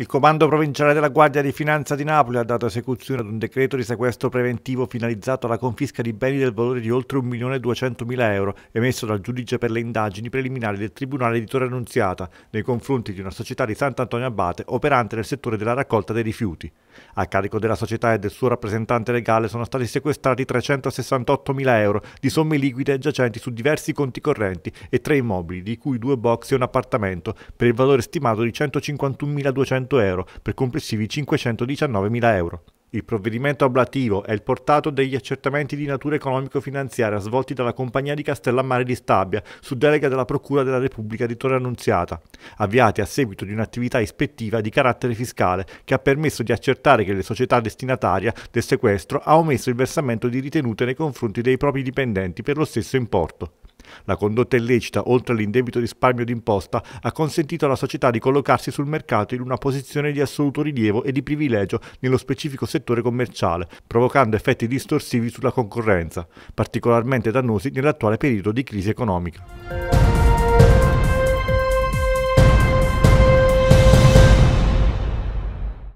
Il Comando Provinciale della Guardia di Finanza di Napoli ha dato esecuzione ad un decreto di sequestro preventivo finalizzato alla confisca di beni del valore di oltre 1.200.000 euro emesso dal giudice per le indagini preliminari del Tribunale di Torre Annunziata nei confronti di una società di Sant'Antonio Abate operante nel settore della raccolta dei rifiuti. A carico della società e del suo rappresentante legale sono stati sequestrati 368.000 euro di somme liquide giacenti su diversi conti correnti e tre immobili, di cui due box e un appartamento, per il valore stimato di 151.200 euro, per complessivi 519.000 euro. Il provvedimento ablativo è il portato degli accertamenti di natura economico-finanziaria svolti dalla Compagnia di Castellammare di Stabia su delega della Procura della Repubblica di Torre Annunziata, avviati a seguito di un'attività ispettiva di carattere fiscale che ha permesso di accertare che le società destinataria del sequestro ha omesso il versamento di ritenute nei confronti dei propri dipendenti per lo stesso importo. La condotta illecita, oltre all'indebito risparmio d'imposta, ha consentito alla società di collocarsi sul mercato in una posizione di assoluto rilievo e di privilegio nello specifico settore commerciale, provocando effetti distorsivi sulla concorrenza, particolarmente dannosi nell'attuale periodo di crisi economica.